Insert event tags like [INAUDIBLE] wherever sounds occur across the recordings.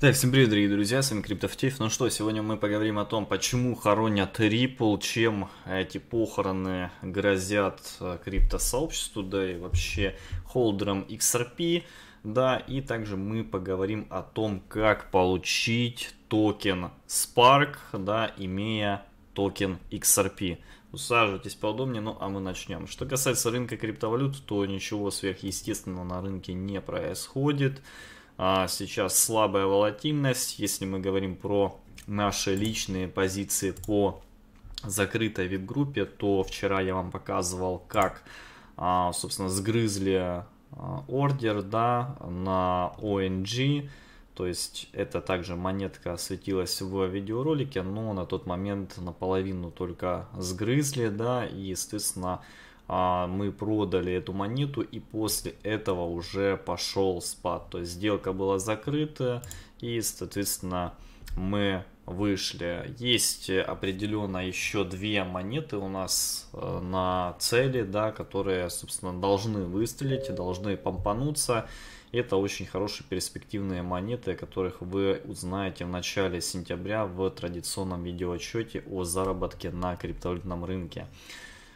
Да всем привет, дорогие друзья, с вами Криптофтиф. Ну что, сегодня мы поговорим о том, почему хоронят Ripple, чем эти похороны грозят э, криптосообществу, да и вообще холдерам XRP, да, и также мы поговорим о том, как получить токен Spark, да, имея токен XRP. Усаживайтесь поудобнее, ну а мы начнем. Что касается рынка криптовалют, то ничего сверхъестественного на рынке не происходит. А сейчас слабая волатильность. Если мы говорим про наши личные позиции по закрытой вип-группе, то вчера я вам показывал, как, а, собственно, сгрызли а, ордер да, на ONG. То есть это также монетка светилась в видеоролике, но на тот момент наполовину только сгрызли, да, и, естественно, а, мы продали эту монету и после этого уже пошел спад. То есть сделка была закрыта и, соответственно, мы вышли. Есть определенно еще две монеты у нас э, на цели, да, которые, собственно, должны выстрелить должны помпануться. Это очень хорошие перспективные монеты, о которых вы узнаете в начале сентября в традиционном видеоотчете о заработке на криптовалютном рынке.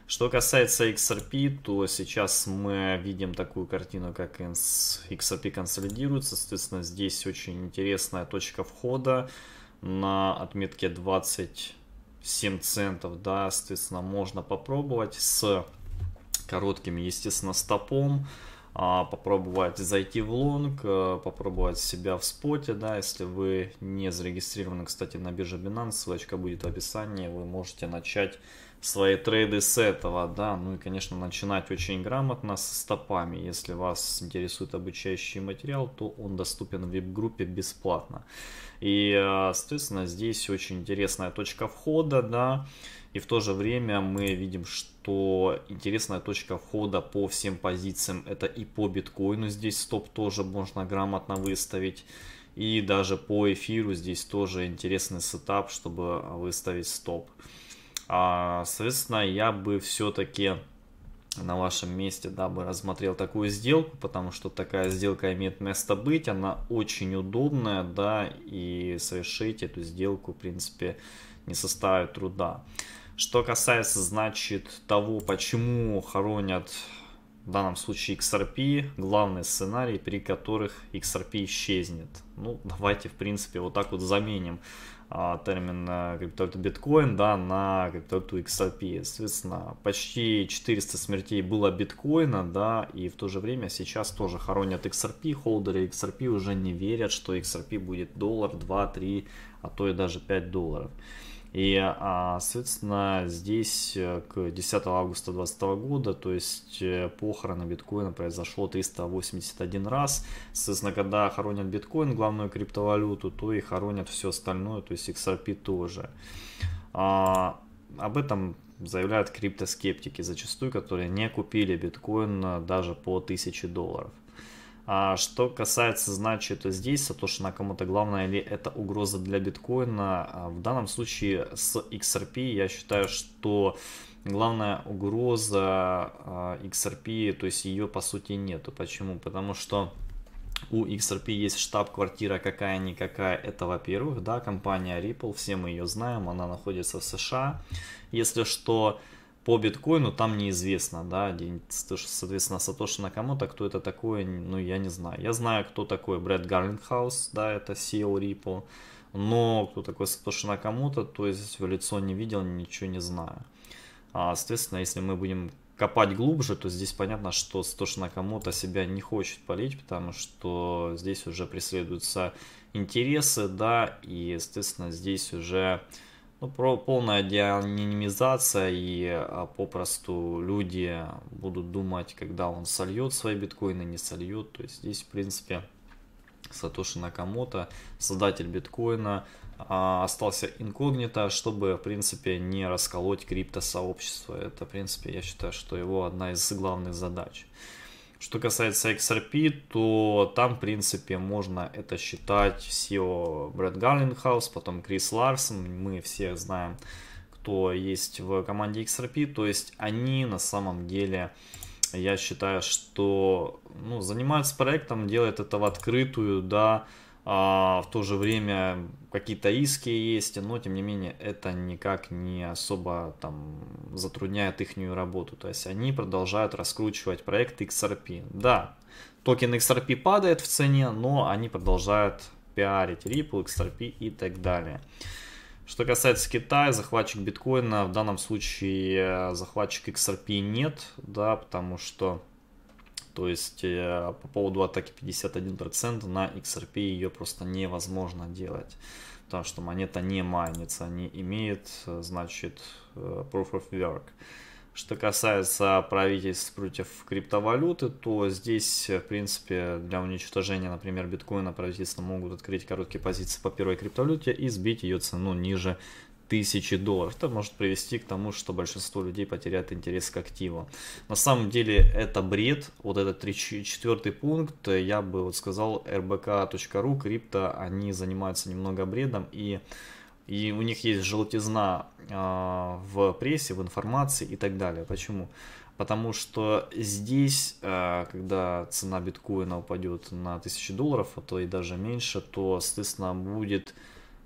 Что касается XRP, то сейчас мы видим такую картину, как XRP консолидируется. Соответственно, здесь очень интересная точка входа на отметке 27 центов. Да, соответственно, можно попробовать с коротким, естественно, стопом а, попробовать зайти в лонг, а, попробовать себя в споте, да, если вы не зарегистрированы, кстати, на бирже Binance, ссылочка будет в описании, вы можете начать свои трейды с этого, да, ну и, конечно, начинать очень грамотно с стопами. Если вас интересует обучающий материал, то он доступен в веб-группе бесплатно. И, э, соответственно, здесь очень интересная точка входа, да, и в то же время мы видим, что интересная точка входа по всем позициям, это и по биткоину здесь стоп тоже можно грамотно выставить, и даже по эфиру здесь тоже интересный сетап, чтобы выставить стоп. А, Соответственно, я бы все-таки на вашем месте, да, бы рассмотрел такую сделку, потому что такая сделка имеет место быть, она очень удобная, да, и совершить эту сделку, в принципе, не составит труда. Что касается, значит, того, почему хоронят в данном случае XRP, главный сценарий, при которых XRP исчезнет. Ну, давайте, в принципе, вот так вот заменим а, термин криптовалюта биткоин да, на криптовалюту XRP. Соответственно, почти 400 смертей было биткоина, да, и в то же время сейчас тоже хоронят XRP, холдеры XRP уже не верят, что XRP будет доллар, 2, 3, а то и даже 5 долларов. И, а, соответственно, здесь э, к 10 августа 2020 года, то есть э, похороны биткоина произошло 381 раз. Соответственно, когда хоронят биткоин, главную криптовалюту, то и хоронят все остальное, то есть XRP тоже. А, об этом заявляют криптоскептики зачастую, которые не купили биткоин э, даже по 1000 долларов. А что касается, значит, здесь Сатоши Накамото, главное ли это угроза для биткоина? А в данном случае с XRP я считаю, что главная угроза XRP, а, то есть ее по сути нету. Почему? Потому что у XRP есть штаб-квартира какая-никакая, это во-первых, да, компания Ripple, все мы ее знаем, она находится в США. Если что, по биткоину там неизвестно, да, соответственно, Сатоши то кто это такое, ну, я не знаю. Я знаю, кто такой Брэд Гарлингхаус, да, это CEO Ripple, но кто такой Сатоши кому то то есть в лицо не видел, ничего не знаю. А, соответственно, если мы будем копать глубже, то здесь понятно, что Сатоши то себя не хочет полить, потому что здесь уже преследуются интересы, да, и, соответственно, здесь уже ну, про, полная деанонимизация и а, попросту люди будут думать, когда он сольет свои биткоины, не сольет. То есть здесь, в принципе, Сатоши Накамото, создатель биткоина, а, остался инкогнито, чтобы, в принципе, не расколоть криптосообщество. Это, в принципе, я считаю, что его одна из главных задач. Что касается XRP, то там, в принципе, можно это считать SEO Брэд Гарлинхаус, потом Крис Ларсон, мы все знаем, кто есть в команде XRP, то есть они на самом деле, я считаю, что ну, занимаются проектом, делают это в открытую, да, а, в то же время какие-то иски есть, но тем не менее это никак не особо там затрудняет их работу. То есть они продолжают раскручивать проект XRP. Да, токен XRP падает в цене, но они продолжают пиарить Ripple, XRP и так далее. Что касается Китая, захватчик биткоина, в данном случае э, захватчик XRP нет, да, потому что то есть э, по поводу атаки 51% на XRP ее просто невозможно делать. Потому что монета не майнится, не имеет, э, значит, э, proof of work. Что касается правительств против криптовалюты, то здесь, в принципе, для уничтожения, например, биткоина правительства могут открыть короткие позиции по первой криптовалюте и сбить ее цену ниже тысячи долларов. Это может привести к тому, что большинство людей потеряют интерес к активу. На самом деле это бред. Вот этот четвертый пункт, э, я бы вот сказал, rbk.ru, крипто, они занимаются немного бредом и и у них есть желтизна э, в прессе, в информации и так далее. Почему? Потому что здесь, э, когда цена биткоина упадет на 1000 долларов, а то и даже меньше, то, соответственно, будет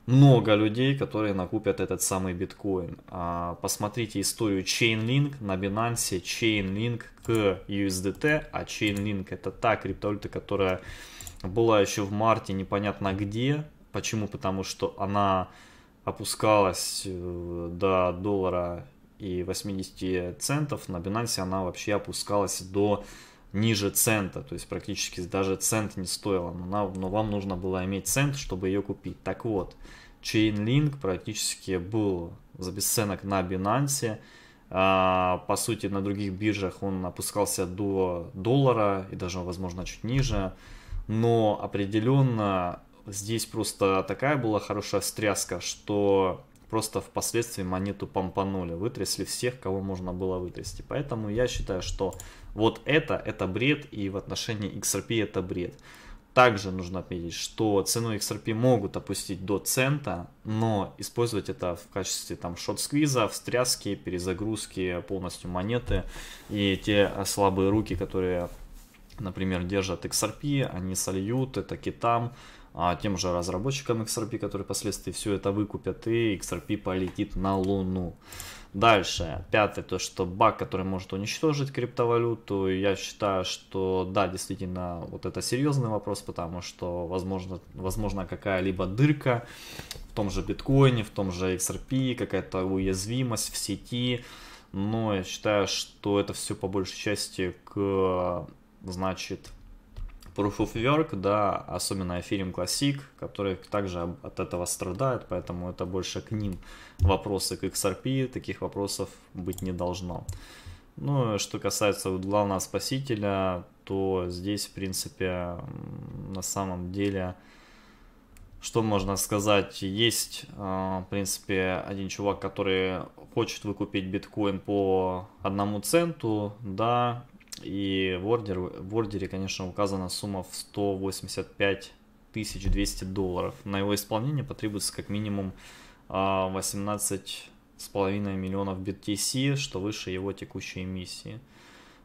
много людей, которые накупят этот самый биткоин. А, посмотрите историю Chainlink на Binance, Chainlink к USDT, а Chainlink это та криптовалюта, которая была еще в марте непонятно где. Почему? Потому что она опускалась э, до доллара и 80 центов, на Binance она вообще опускалась до ниже цента, то есть практически даже цент не стоила, но, на, но вам нужно было иметь цент, чтобы ее купить. Так вот, Chainlink практически был за бесценок на Binance, а, по сути на других биржах он опускался до доллара и даже, возможно, чуть ниже, но определенно здесь просто такая была хорошая встряска, что просто впоследствии монету помпанули, вытрясли всех, кого можно было вытрясти. Поэтому я считаю, что вот это, это бред, и в отношении XRP это бред. Также нужно отметить, что цену XRP могут опустить до цента, но использовать это в качестве там шот-сквиза, встряски, перезагрузки полностью монеты и те а, слабые руки, которые например, держат XRP, они сольют это китам, а, тем же разработчикам XRP, которые впоследствии все это выкупят, и XRP полетит на Луну. Дальше, пятое, то что баг, который может уничтожить криптовалюту, я считаю, что да, действительно, вот это серьезный вопрос, потому что возможно, возможно какая-либо дырка в том же биткоине, в том же XRP, какая-то уязвимость в сети, но я считаю, что это все по большей части к, значит, Proof of Work, да, особенно Ethereum Classic, которые также от этого страдают, поэтому это больше к ним вопросы, к XRP, таких вопросов быть не должно. Ну, что касается главного спасителя, то здесь, в принципе, на самом деле, что можно сказать, есть, а, в принципе, один чувак, который хочет выкупить биткоин по одному центу, да, и в, ордер, в ордере, конечно, указана сумма в 185 200 долларов. На его исполнение потребуется как минимум 18,5 а, миллионов BTC, что выше его текущей эмиссии.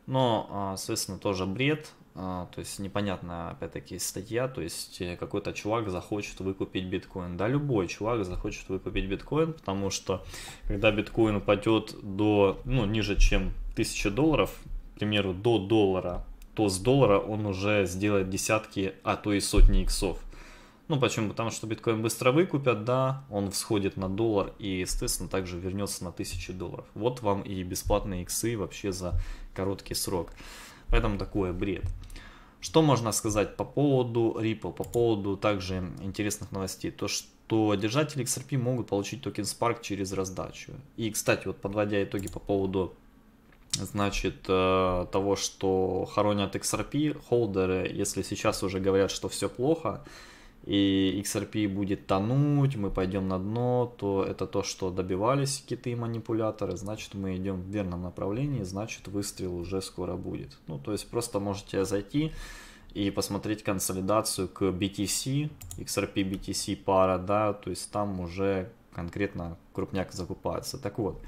Но, а, соответственно, тоже бред. А, то есть непонятно, опять-таки, статья, то есть э, какой-то чувак захочет выкупить биткоин. Да, любой чувак захочет выкупить биткоин, потому что когда биткоин упадет до, ну, ниже, чем 1000 долларов, к примеру, до доллара, то с доллара он уже сделает десятки, а то и сотни иксов. Ну почему? Потому что биткоин быстро выкупят, да, он всходит на доллар и, естественно, также вернется на 1000 долларов. Вот вам и бесплатные иксы вообще за короткий срок. Поэтому такое бред. Что можно сказать по поводу Ripple, по поводу также интересных новостей? То, что держатели XRP могут получить токен Spark через раздачу. И, кстати, вот подводя итоги по поводу значит, э, того, что хоронят XRP, холдеры, если сейчас уже говорят, что все плохо, и XRP будет тонуть, мы пойдем на дно, то это то, что добивались киты и манипуляторы, значит мы идем в верном направлении, значит выстрел уже скоро будет. Ну, то есть просто можете зайти и посмотреть консолидацию к BTC, XRP BTC пара, да, то есть там уже конкретно крупняк закупается. Так вот,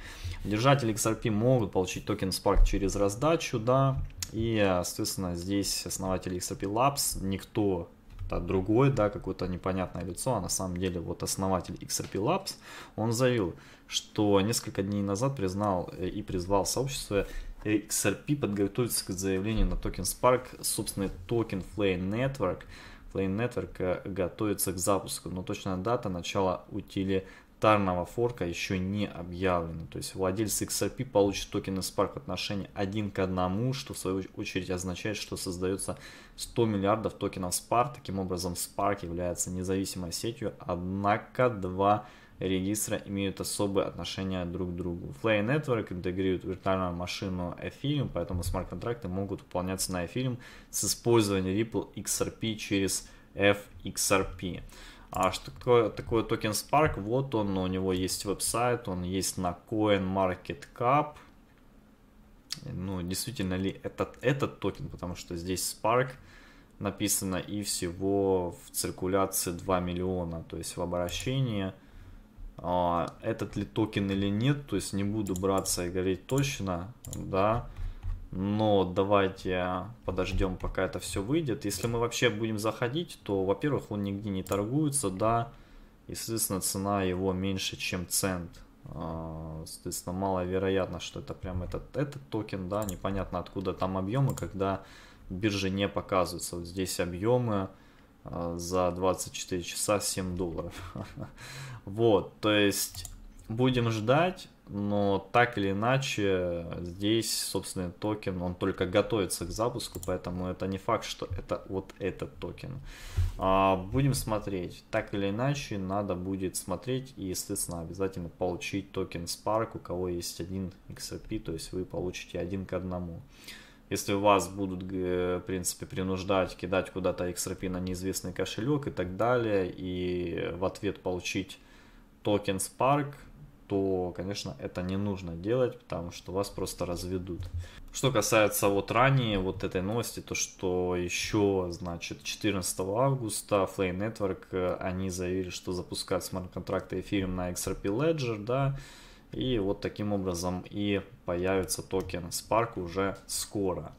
держатели XRP могут получить токен Spark через раздачу, да, и, соответственно, здесь основатели XRP Labs, никто это другой, да, какое-то непонятное лицо, а на самом деле вот основатель XRP Labs, он заявил, что несколько дней назад признал э, и призвал сообщество э, XRP подготовиться к заявлению на токен Spark, собственный токен Flame Network. Flay Network э, готовится к запуску, но точная дата начала утили тарного форка еще не объявлено. То есть владелец XRP получит токены Spark в отношении 1 к 1, что в свою очередь означает, что создается 100 миллиардов токенов Spark. Таким образом, Spark является независимой сетью, однако два регистра имеют особые отношения друг к другу. Flay Network интегрирует виртуальную машину Ethereum, поэтому смарт-контракты могут выполняться на Ethereum с использованием Ripple XRP через FXRP. А что такое, такое токен Spark? Вот он, у него есть веб-сайт, он есть на CoinMarketCap. Ну, действительно ли этот, этот токен, потому что здесь Spark написано и всего в циркуляции 2 миллиона, то есть в обращении. А, этот ли токен или нет, то есть не буду браться и говорить точно, да, но давайте подождем, пока это все выйдет. Если мы вообще будем заходить, то, во-первых, он нигде не торгуется, да, и, соответственно, цена его меньше, чем цент. А, соответственно, маловероятно, что это прям этот, этот токен, да, непонятно откуда там объемы, когда биржи не показываются. Вот здесь объемы а, за 24 часа 7 долларов. [LAUGHS] Вот, то есть будем ждать но так или иначе здесь, собственно, токен, он только готовится к запуску, поэтому это не факт, что это вот этот токен. А, будем смотреть. Так или иначе, надо будет смотреть и, естественно, обязательно получить токен Spark, у кого есть один XRP, то есть вы получите один к одному. Если вас будут, в принципе, принуждать кидать куда-то XRP на неизвестный кошелек и так далее, и в ответ получить токен Spark – то, конечно, это не нужно делать, потому что вас просто разведут. Что касается вот ранее вот этой новости, то что еще, значит, 14 августа Flame Network, э, они заявили, что запускают смарт-контракты Ethereum на XRP Ledger, да, и вот таким образом и появится токен Spark уже скоро.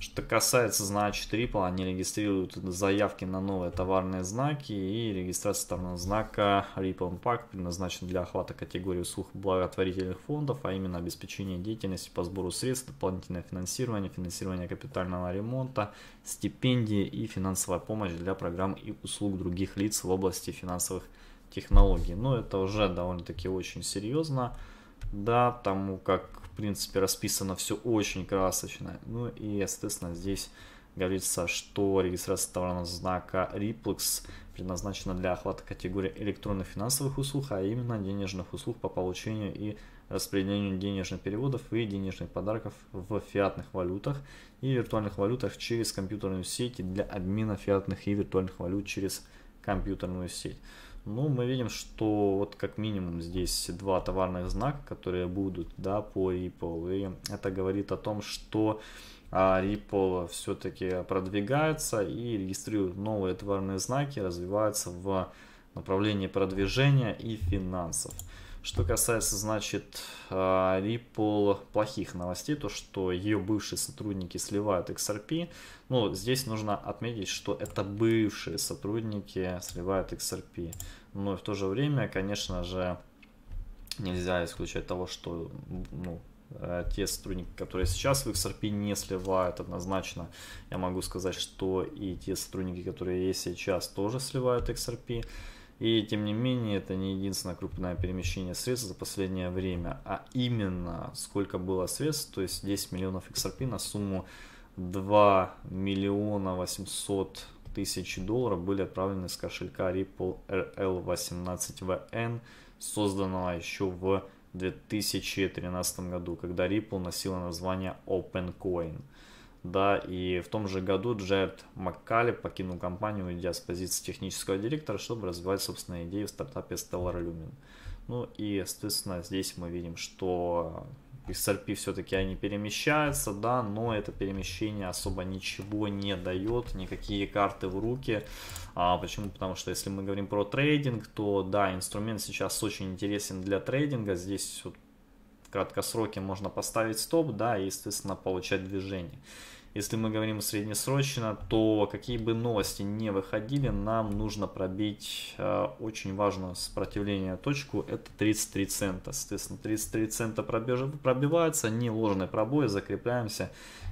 Что касается, значит, Ripple, они регистрируют заявки на новые товарные знаки, и регистрация товарного знака Ripple Impact предназначена для охвата категории услуг благотворительных фондов, а именно обеспечение деятельности по сбору средств, дополнительное финансирование, финансирование капитального ремонта, стипендии и финансовая помощь для программ и услуг других лиц в области финансовых технологий. Но это уже довольно-таки очень серьезно, да, тому как в принципе, расписано все очень красочно. Ну и, соответственно, здесь говорится, что регистрация товарного знака Riplex предназначена для охвата категории электронных финансовых услуг, а именно денежных услуг по получению и распределению денежных переводов и денежных подарков в фиатных валютах и виртуальных валютах через компьютерную сеть для обмена фиатных и виртуальных валют через компьютерную сеть. Ну, мы видим, что вот как минимум здесь два товарных знака, которые будут, да, по Ripple. И это говорит о том, что а, Ripple все-таки продвигается и регистрирует новые товарные знаки, развивается в направлении продвижения и финансов. Что касается, значит, а, Ripple плохих новостей, то, что ее бывшие сотрудники сливают XRP, ну, здесь нужно отметить, что это бывшие сотрудники сливают XRP. Но в то же время, конечно же, нельзя исключать того, что ну, э, те сотрудники, которые сейчас в XRP не сливают однозначно, я могу сказать, что и те сотрудники, которые есть сейчас, тоже сливают XRP. И тем не менее, это не единственное крупное перемещение средств за последнее время, а именно сколько было средств, то есть 10 миллионов XRP на сумму 2 миллиона 800 тысяч долларов были отправлены с кошелька Ripple RL18VN, созданного еще в 2013 году, когда Ripple носила название OpenCoin. Да, и в том же году Джаред Маккали покинул компанию, уйдя с позиции технического директора, чтобы развивать собственные идеи в стартапе Stellar Lumen. Ну и, соответственно, здесь мы видим, что XRP все-таки они перемещаются, да, но это перемещение особо ничего не дает, никакие карты в руки. А, почему? Потому что если мы говорим про трейдинг, то да, инструмент сейчас очень интересен для трейдинга. Здесь вот краткосроке можно поставить стоп, да, и, естественно, получать движение. Если мы говорим среднесрочно, то какие бы новости не выходили, нам нужно пробить э, очень важную сопротивление точку, это 33 цента. Соответственно, 33 цента пробеж, пробиваются, не ложный пробой, закрепляемся,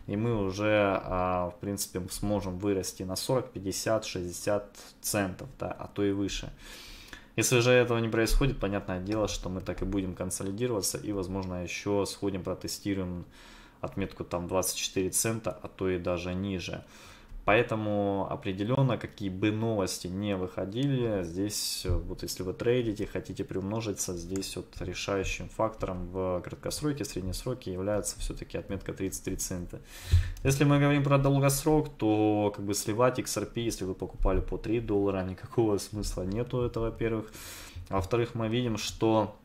и мы уже, а, в принципе, сможем вырасти на 40, 50, 60 центов, да, а то и выше. Если же этого не происходит, понятное дело, что мы так и будем консолидироваться и, возможно, еще сходим, протестируем отметку там 24 цента, а то и даже ниже. Поэтому определенно, какие бы новости не выходили, здесь э, вот если вы трейдите, хотите приумножиться, здесь вот решающим фактором в краткосроке, среднесроке является все-таки отметка 33 цента. Если мы говорим про долгосрок, то как бы сливать XRP, если вы покупали по 3 доллара, никакого смысла нету, это во-первых. А во-вторых, мы видим, что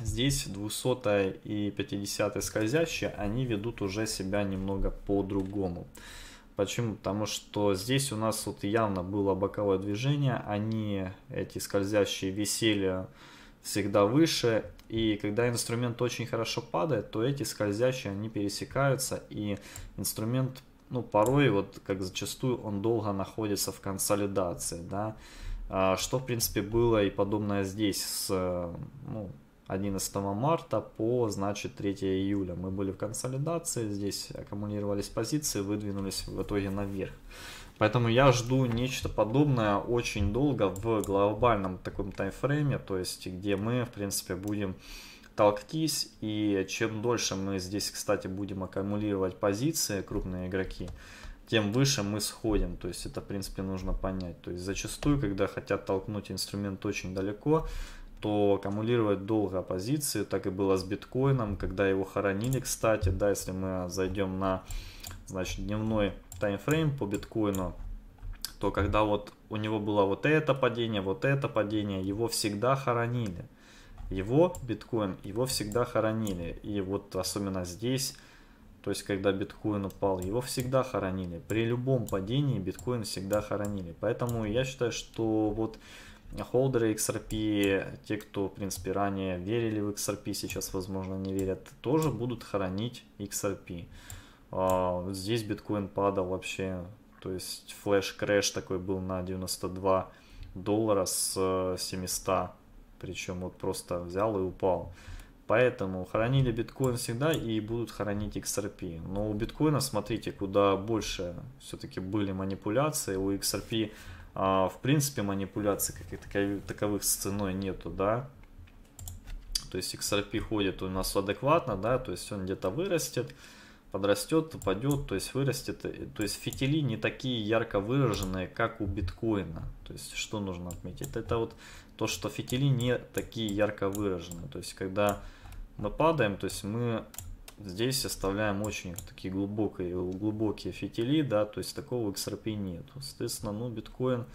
Здесь 200 и 50 скользящие, они ведут уже себя немного по-другому. Почему? Потому что здесь у нас вот явно было боковое движение, они, эти скользящие, висели всегда выше, и когда инструмент очень хорошо падает, то эти скользящие, они пересекаются, и инструмент, ну, порой, вот как зачастую, он долго находится в консолидации, да, а, что, в принципе, было и подобное здесь с, ну, 11 марта по, значит, 3 июля. Мы были в консолидации, здесь аккумулировались позиции, выдвинулись в итоге наверх. Поэтому я жду нечто подобное очень долго в глобальном таком таймфрейме, то есть где мы, в принципе, будем толкись И чем дольше мы здесь, кстати, будем аккумулировать позиции, крупные игроки, тем выше мы сходим. То есть это, в принципе, нужно понять. То есть зачастую, когда хотят толкнуть инструмент очень далеко, то аккумулировать долго позиции. Так и было с биткоином, когда его хоронили, кстати, да, если мы зайдем на, значит, дневной таймфрейм по биткоину, то когда вот у него было вот это падение, вот это падение, его всегда хоронили. Его, биткоин, его всегда хоронили. И вот особенно здесь, то есть когда биткоин упал, его всегда хоронили. При любом падении биткоин всегда хоронили. Поэтому я считаю, что вот холдеры XRP, те, кто, в принципе, ранее верили в XRP, сейчас, возможно, не верят, тоже будут хоронить XRP. А, здесь биткоин падал вообще, то есть флеш-крэш такой был на 92 доллара с 700, э, причем вот просто взял и упал. Поэтому хоронили биткоин всегда и будут хоронить XRP. Но у биткоина, смотрите, куда больше все-таки были манипуляции. У XRP а, в принципе манипуляций каких таковых с ценой нету, да. То есть XRP ходит у нас адекватно, да, то есть он где-то вырастет, подрастет, упадет, то есть вырастет. То есть фитили не такие ярко выраженные, как у биткоина. То есть что нужно отметить? Это вот то, что фитили не такие ярко выраженные. То есть когда мы падаем, то есть мы Здесь оставляем очень такие глубокие, глубокие фитили, да, то есть такого XRP нет. Соответственно, ну, биткоин,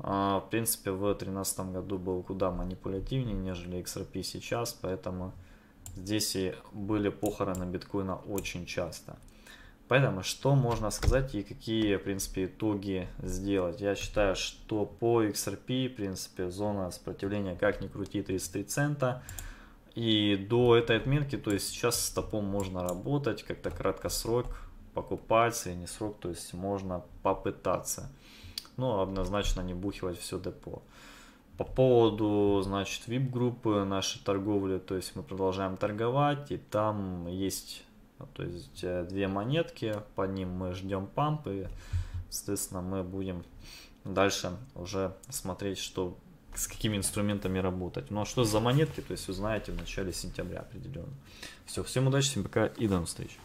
а, в принципе, в 2013 году был куда манипулятивнее, нежели XRP сейчас, поэтому здесь и были похороны биткоина очень часто. Поэтому что можно сказать и какие, в принципе, итоги сделать? Я считаю, что по XRP, в принципе, зона сопротивления как ни крути 33 цента. И до этой отметки, то есть сейчас с топом можно работать, как-то краткосрок покупать, не срок, то есть можно попытаться. Но ну, однозначно не бухивать все депо. По поводу, значит, VIP-группы нашей торговли, то есть мы продолжаем торговать, и там есть, ну, то есть э, две монетки, по ним мы ждем памп, и, соответственно, мы будем дальше уже смотреть, что с какими инструментами работать. Ну а что за монетки, то есть узнаете в начале сентября определенно. Все, всем удачи, всем пока и до новых встреч.